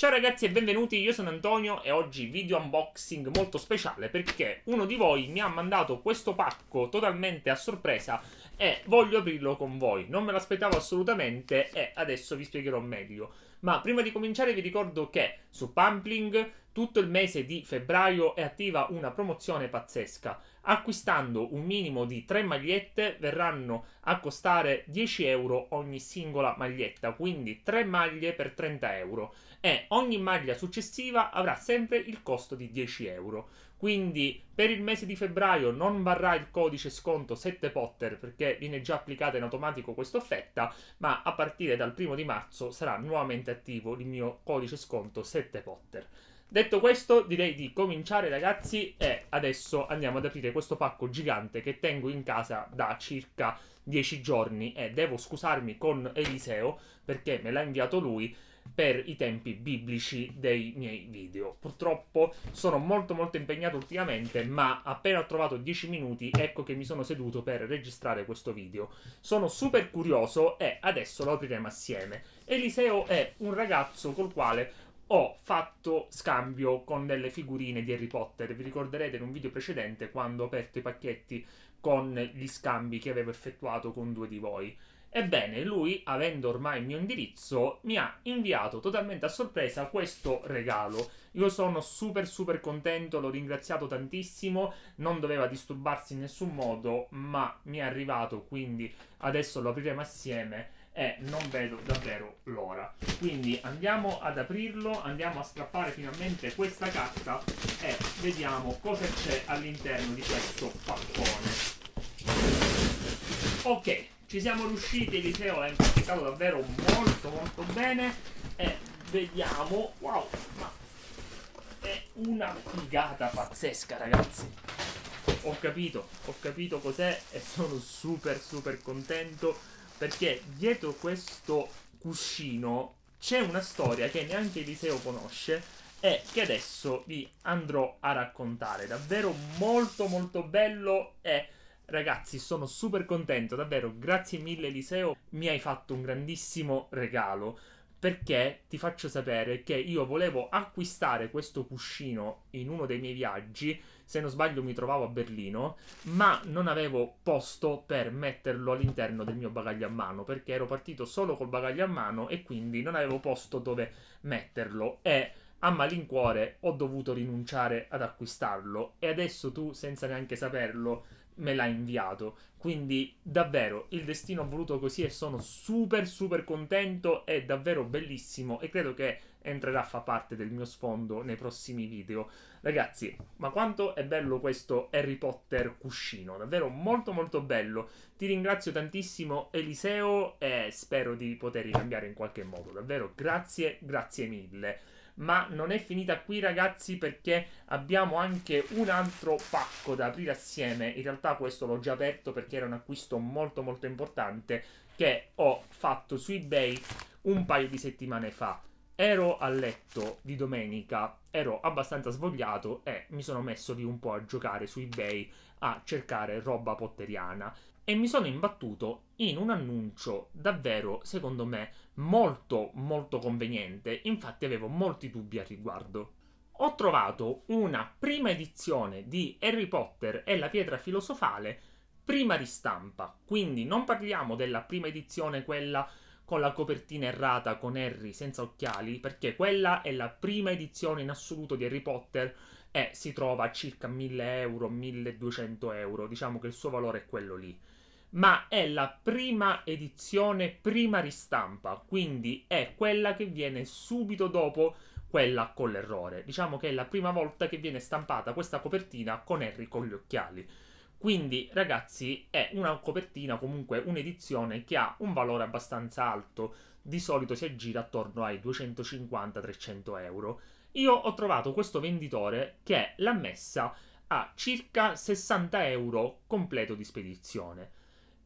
Ciao ragazzi e benvenuti, io sono Antonio e oggi video unboxing molto speciale perché uno di voi mi ha mandato questo pacco totalmente a sorpresa e voglio aprirlo con voi. Non me l'aspettavo assolutamente e adesso vi spiegherò meglio. Ma prima di cominciare vi ricordo che su Pumpling tutto il mese di febbraio è attiva una promozione pazzesca. Acquistando un minimo di 3 magliette verranno a costare 10 euro ogni singola maglietta, quindi 3 maglie per 30 euro e ogni maglia successiva avrà sempre il costo di 10 euro. Quindi per il mese di febbraio non varrà il codice sconto 7 Potter perché viene già applicata in automatico questa offerta, ma a partire dal primo di marzo sarà nuovamente attivo il mio codice sconto 7 Potter. Detto questo, direi di cominciare, ragazzi. E adesso andiamo ad aprire questo pacco gigante che tengo in casa da circa 10 giorni. E devo scusarmi con Eliseo perché me l'ha inviato lui per i tempi biblici dei miei video. Purtroppo sono molto molto impegnato ultimamente, ma appena ho trovato 10 minuti ecco che mi sono seduto per registrare questo video. Sono super curioso e adesso lo apriremo assieme. Eliseo è un ragazzo col quale ho fatto scambio con delle figurine di Harry Potter. Vi ricorderete in un video precedente quando ho aperto i pacchetti con gli scambi che avevo effettuato con due di voi. Ebbene, lui, avendo ormai il mio indirizzo, mi ha inviato totalmente a sorpresa questo regalo. Io sono super super contento, l'ho ringraziato tantissimo, non doveva disturbarsi in nessun modo, ma mi è arrivato, quindi adesso lo apriremo assieme e non vedo davvero l'ora. Quindi andiamo ad aprirlo, andiamo a strappare finalmente questa carta e vediamo cosa c'è all'interno di questo paccone. Ok, ci siamo riusciti, Eliseo l'ha è davvero molto molto bene e vediamo, wow, ma è una figata pazzesca ragazzi. Ho capito, ho capito cos'è e sono super super contento perché dietro questo cuscino c'è una storia che neanche Eliseo conosce e che adesso vi andrò a raccontare. Davvero molto molto bello e ragazzi sono super contento, davvero grazie mille Eliseo, mi hai fatto un grandissimo regalo perché ti faccio sapere che io volevo acquistare questo cuscino in uno dei miei viaggi se non sbaglio mi trovavo a Berlino, ma non avevo posto per metterlo all'interno del mio bagaglio a mano, perché ero partito solo col bagaglio a mano e quindi non avevo posto dove metterlo e a malincuore ho dovuto rinunciare ad acquistarlo e adesso tu senza neanche saperlo me l'ha inviato. Quindi davvero il destino ha voluto così e sono super super contento, è davvero bellissimo e credo che entrerà a far parte del mio sfondo nei prossimi video. Ragazzi, ma quanto è bello questo Harry Potter cuscino, davvero molto molto bello. Ti ringrazio tantissimo Eliseo e spero di poter ricambiare in qualche modo, davvero grazie, grazie mille ma non è finita qui ragazzi perché abbiamo anche un altro pacco da aprire assieme, in realtà questo l'ho già aperto perché era un acquisto molto molto importante che ho fatto su eBay un paio di settimane fa. Ero a letto di domenica, ero abbastanza svogliato e mi sono messo lì un po' a giocare su eBay a cercare roba potteriana e mi sono imbattuto in un annuncio davvero, secondo me, molto molto conveniente, infatti avevo molti dubbi al riguardo. Ho trovato una prima edizione di Harry Potter e la pietra filosofale, prima ristampa, quindi non parliamo della prima edizione, quella con la copertina errata con Harry senza occhiali, perché quella è la prima edizione in assoluto di Harry Potter e eh, si trova a circa 1000 euro, 1200 euro, diciamo che il suo valore è quello lì. Ma è la prima edizione, prima ristampa, quindi è quella che viene subito dopo quella con l'errore. Diciamo che è la prima volta che viene stampata questa copertina con Harry con gli occhiali. Quindi, ragazzi, è una copertina, comunque un'edizione che ha un valore abbastanza alto. Di solito si aggira attorno ai 250-300 euro. Io ho trovato questo venditore che l'ha messa a circa 60 euro completo di spedizione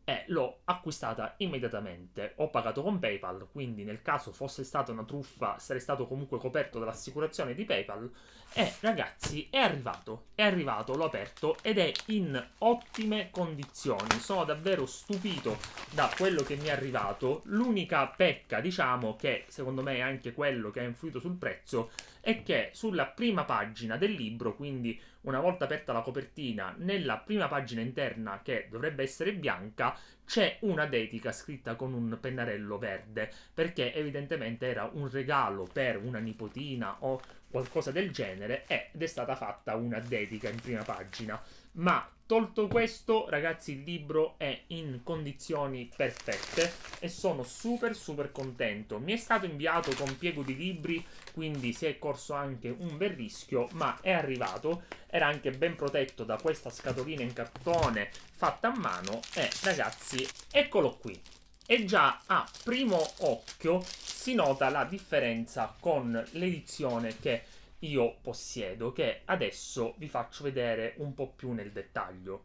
e l'ho acquistata immediatamente. Ho pagato con PayPal, quindi nel caso fosse stata una truffa sarei stato comunque coperto dall'assicurazione di PayPal. E ragazzi, è arrivato, è arrivato, l'ho aperto ed è in ottime condizioni. Sono davvero stupito da quello che mi è arrivato. L'unica pecca, diciamo, che secondo me è anche quello che ha influito sul prezzo, è che sulla prima pagina del libro, quindi una volta aperta la copertina, nella prima pagina interna, che dovrebbe essere bianca, c'è una dedica scritta con un pennarello verde, perché evidentemente era un regalo per una nipotina o qualcosa del genere ed è stata fatta una dedica in prima pagina. Ma Tolto questo, ragazzi, il libro è in condizioni perfette e sono super super contento. Mi è stato inviato con piego di libri, quindi si è corso anche un bel rischio, ma è arrivato. Era anche ben protetto da questa scatolina in cartone fatta a mano e ragazzi, eccolo qui. E già a primo occhio si nota la differenza con l'edizione che io possiedo che adesso vi faccio vedere un po' più nel dettaglio.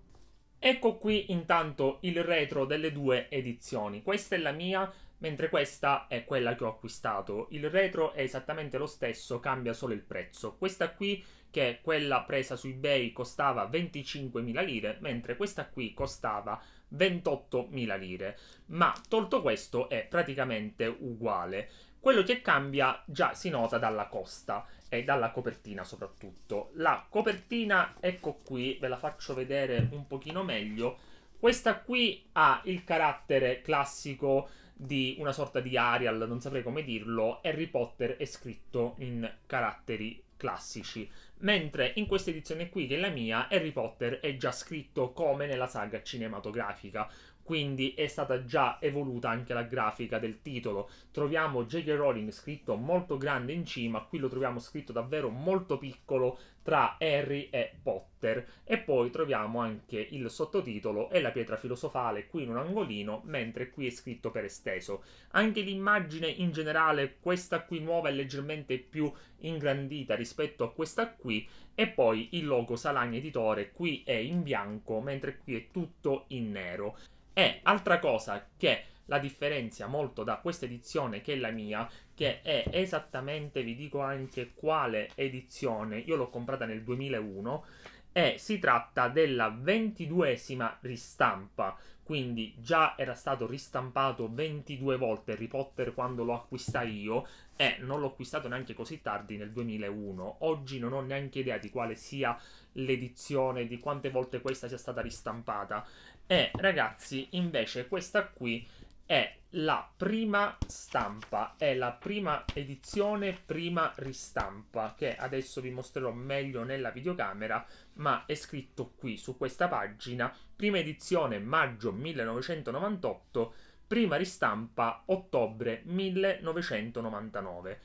Ecco qui intanto il retro delle due edizioni, questa è la mia mentre questa è quella che ho acquistato. Il retro è esattamente lo stesso, cambia solo il prezzo. Questa qui, che è quella presa su eBay, costava 25.000 lire, mentre questa qui costava 28.000 lire. Ma tolto questo è praticamente uguale. Quello che cambia già si nota dalla costa e dalla copertina soprattutto. La copertina, ecco qui, ve la faccio vedere un pochino meglio. Questa qui ha il carattere classico di una sorta di Arial, non saprei come dirlo, Harry Potter è scritto in caratteri classici, mentre in questa edizione qui, che è la mia, Harry Potter è già scritto come nella saga cinematografica, quindi è stata già evoluta anche la grafica del titolo. Troviamo J.K. Rowling scritto molto grande in cima, qui lo troviamo scritto davvero molto piccolo tra Harry e Potter e poi troviamo anche il sottotitolo e la pietra filosofale qui in un angolino, mentre qui è scritto per esteso. Anche l'immagine in generale, questa qui nuova è leggermente più ingrandita rispetto a questa qui e poi il logo Salagna Editore qui è in bianco, mentre qui è tutto in nero. E altra cosa che la differenzia molto da questa edizione che è la mia, che è esattamente, vi dico anche quale edizione, io l'ho comprata nel 2001 e si tratta della ventiduesima ristampa, quindi già era stato ristampato 22 volte Harry Potter quando lo acquistai io e non l'ho acquistato neanche così tardi nel 2001, oggi non ho neanche idea di quale sia l'edizione, di quante volte questa sia stata ristampata e eh, ragazzi, invece questa qui è la prima stampa, è la prima edizione, prima ristampa, che adesso vi mostrerò meglio nella videocamera, ma è scritto qui su questa pagina, prima edizione maggio 1998, prima ristampa ottobre 1999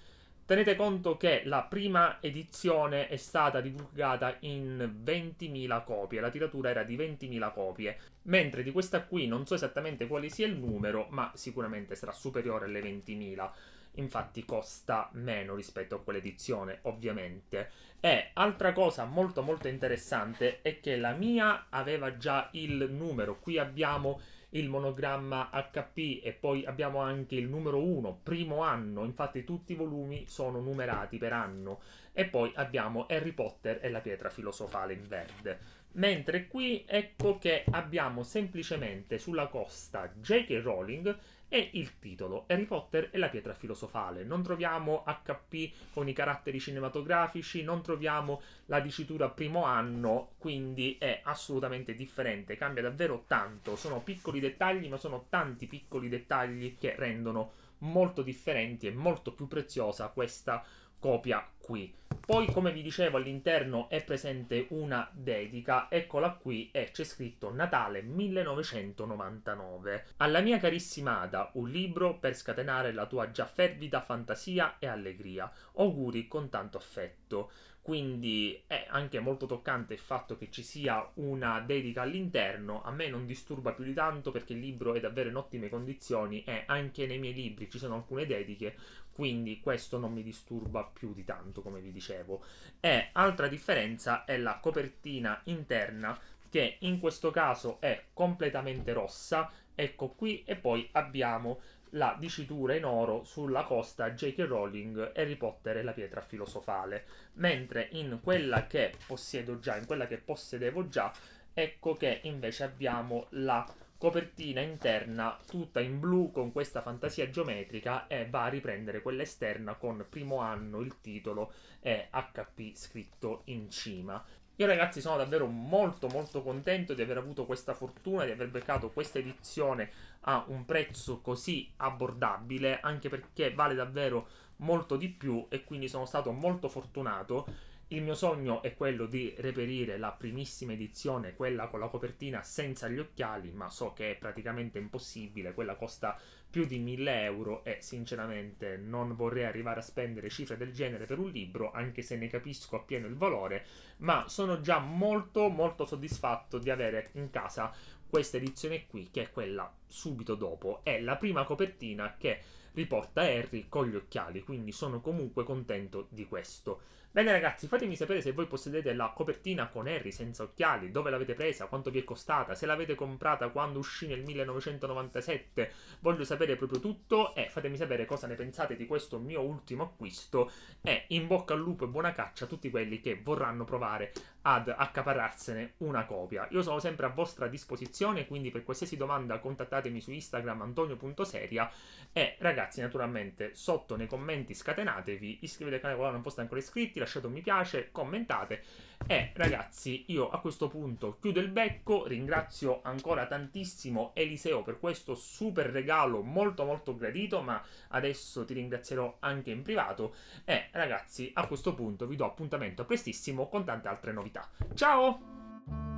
Tenete conto che la prima edizione è stata divulgata in 20.000 copie, la tiratura era di 20.000 copie, mentre di questa qui non so esattamente quale sia il numero, ma sicuramente sarà superiore alle 20.000 infatti costa meno rispetto a quell'edizione, ovviamente. E altra cosa molto molto interessante è che la mia aveva già il numero, qui abbiamo il monogramma HP e poi abbiamo anche il numero 1, primo anno, infatti tutti i volumi sono numerati per anno e poi abbiamo Harry Potter e la pietra filosofale in verde. Mentre qui ecco che abbiamo semplicemente sulla costa J.K. Rowling e il titolo Harry Potter e la pietra filosofale. Non troviamo HP con i caratteri cinematografici, non troviamo la dicitura primo anno, quindi è assolutamente differente, cambia davvero tanto. Sono piccoli dettagli, ma sono tanti piccoli dettagli che rendono molto differenti e molto più preziosa questa copia qui. Poi, come vi dicevo, all'interno è presente una dedica, eccola qui, e c'è scritto Natale 1999. Alla mia carissima Ada, un libro per scatenare la tua già fervida fantasia e allegria. Auguri con tanto affetto. Quindi è anche molto toccante il fatto che ci sia una dedica all'interno. A me non disturba più di tanto perché il libro è davvero in ottime condizioni e anche nei miei libri ci sono alcune dediche quindi questo non mi disturba più di tanto come vi dicevo e altra differenza è la copertina interna che in questo caso è completamente rossa ecco qui e poi abbiamo la dicitura in oro sulla costa J.K. Rowling, Harry Potter e la pietra filosofale, mentre in quella che possiedo già, in quella che possedevo già, ecco che invece abbiamo la copertina interna tutta in blu con questa fantasia geometrica e va a riprendere quella esterna con primo anno il titolo e HP scritto in cima. Io ragazzi sono davvero molto molto contento di aver avuto questa fortuna, di aver beccato questa edizione a un prezzo così abbordabile, anche perché vale davvero molto di più e quindi sono stato molto fortunato il mio sogno è quello di reperire la primissima edizione, quella con la copertina senza gli occhiali, ma so che è praticamente impossibile, quella costa più di 1000 euro e sinceramente non vorrei arrivare a spendere cifre del genere per un libro, anche se ne capisco appieno il valore, ma sono già molto molto soddisfatto di avere in casa questa edizione qui, che è quella subito dopo, è la prima copertina che riporta Harry con gli occhiali, quindi sono comunque contento di questo. Bene ragazzi, fatemi sapere se voi possedete la copertina con Harry senza occhiali, dove l'avete presa, quanto vi è costata, se l'avete comprata quando uscì nel 1997, voglio sapere proprio tutto e fatemi sapere cosa ne pensate di questo mio ultimo acquisto e in bocca al lupo e buona caccia a tutti quelli che vorranno provare ad accaparrarsene una copia. Io sono sempre a vostra disposizione, quindi per qualsiasi domanda contattatemi su Instagram antonio.seria e ragazzi ragazzi, naturalmente sotto nei commenti scatenatevi, iscrivetevi al canale qualora non foste ancora iscritti, lasciate un mi piace, commentate e ragazzi, io a questo punto chiudo il becco, ringrazio ancora tantissimo Eliseo per questo super regalo molto molto gradito, ma adesso ti ringrazierò anche in privato e ragazzi, a questo punto vi do appuntamento prestissimo con tante altre novità. Ciao!